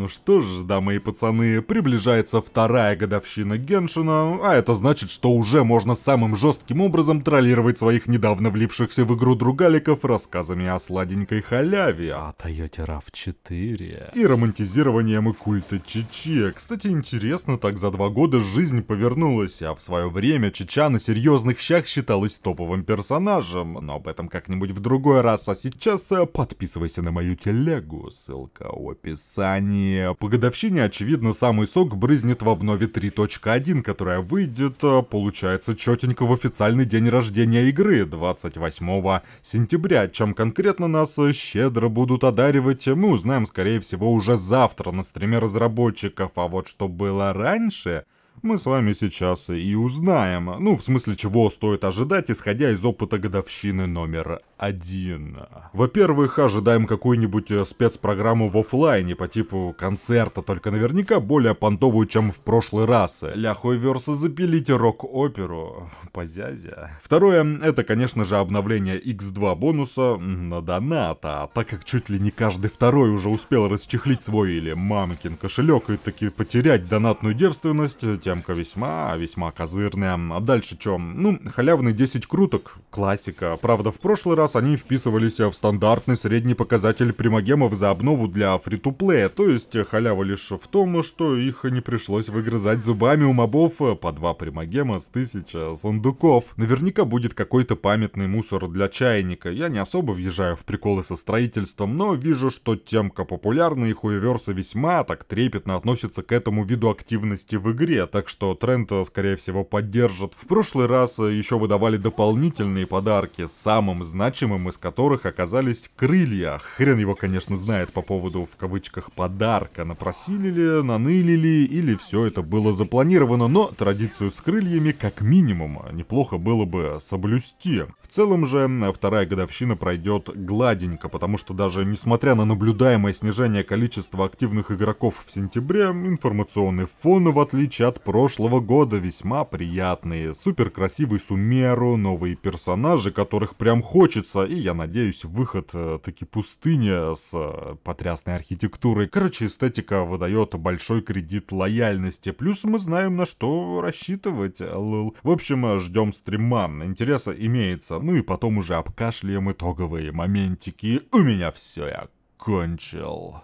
Ну что ж, дамы и пацаны, приближается вторая годовщина Геншина, а это значит, что уже можно самым жестким образом троллировать своих недавно влившихся в игру другаликов рассказами о сладенькой халяве, о Toyota RAV4 и романтизированием и культа Чичи. Кстати, интересно, так за два года жизнь повернулась, а в свое время Чича на серьезных щах считалась топовым персонажем, но об этом как-нибудь в другой раз, а сейчас э, подписывайся на мою телегу, ссылка в описании годовщине. По годовщине, очевидно, самый сок брызнет в обнове 3.1, которая выйдет, э, получается, четенько в официальный день рождения игры, 28 сентября, чем конкретно нас э, щедро будут одаривать, мы узнаем, скорее всего, уже завтра на стриме разработчиков, а вот что было раньше мы с вами сейчас и узнаем. Ну, в смысле, чего стоит ожидать, исходя из опыта годовщины номер один. Во-первых, ожидаем какую-нибудь э, спецпрограмму в офлайне по типу концерта, только наверняка более понтовую, чем в прошлый раз. Ляхой верса запилите рок-оперу. Позязя. Второе, это, конечно же, обновление X2 бонуса на доната, так как чуть ли не каждый второй уже успел расчехлить свой или мамкин кошелек и таки потерять донатную девственность, темка весьма, весьма козырная. А дальше чем? Ну, халявный 10 круток, классика. Правда, в прошлый раз раз они вписывались в стандартный средний показатель примагемов за обнову для фри-то-плея, то есть э, халява лишь в том, что их не пришлось выгрызать зубами у мобов э, по два примагема с тысяча сундуков. Наверняка будет какой-то памятный мусор для чайника, я не особо въезжаю в приколы со строительством, но вижу, что темка популярна и хуеверсы весьма так трепетно относятся к этому виду активности в игре, так что тренд, э, скорее всего, поддержат. В прошлый раз еще выдавали дополнительные подарки самым значимым значимым из которых оказались крылья. Хрен его, конечно, знает по поводу, в кавычках, подарка. Напросили ли, наныли ли, или все это было запланировано, но традицию с крыльями, как минимум, неплохо было бы соблюсти. В целом же, вторая годовщина пройдет гладенько, потому что даже несмотря на наблюдаемое снижение количества активных игроков в сентябре, информационный фон, в отличие от прошлого года, весьма приятный. Супер красивый Сумеру, новые персонажи, которых прям хочется находится, и я надеюсь, выход э, таки пустыня с э, потрясной архитектурой. Короче, эстетика выдает большой кредит лояльности, плюс мы знаем, на что рассчитывать, лол. В общем, э, ждем стрима, интереса имеется, ну и потом уже обкашляем итоговые моментики. У меня все, я кончил.